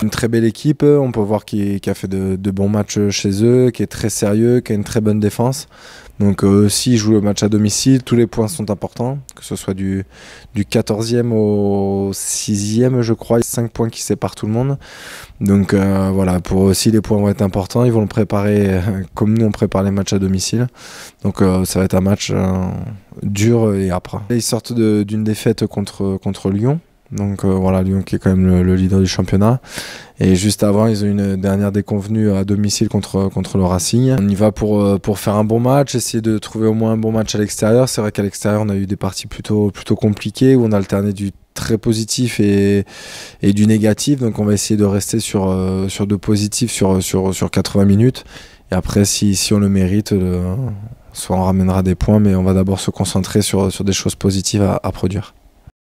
Une très belle équipe, on peut voir qui, a fait de, bons matchs chez eux, qui est très sérieux, qui a une très bonne défense. Donc aussi, euh, s'ils jouent le match à domicile, tous les points sont importants, que ce soit du, du 14e au 6e, je crois, 5 points qui séparent tout le monde. Donc euh, voilà, pour eux aussi, les points vont être importants, ils vont le préparer comme nous on prépare les matchs à domicile. Donc euh, ça va être un match dur et âpre. Ils sortent d'une défaite contre, contre Lyon. Donc euh, voilà, Lyon qui est quand même le, leader du championnat. Et juste avant, ils ont une dernière déconvenue à domicile contre, contre le Racing. On y va euh, pour, faire un bon match, essayer de trouver au moins un bon match à l'extérieur. C'est vrai qu'à l'extérieur, on a eu des parties plutôt, plutôt compliquées où on a alterné du très positif et, du négatif. Donc on va essayer de rester sur, euh, sur de positif sur, sur, sur 80 minutes. Et après, si, si on le mérite, soit on ramènera des points, mais on va d'abord se concentrer sur, des choses positives à produire.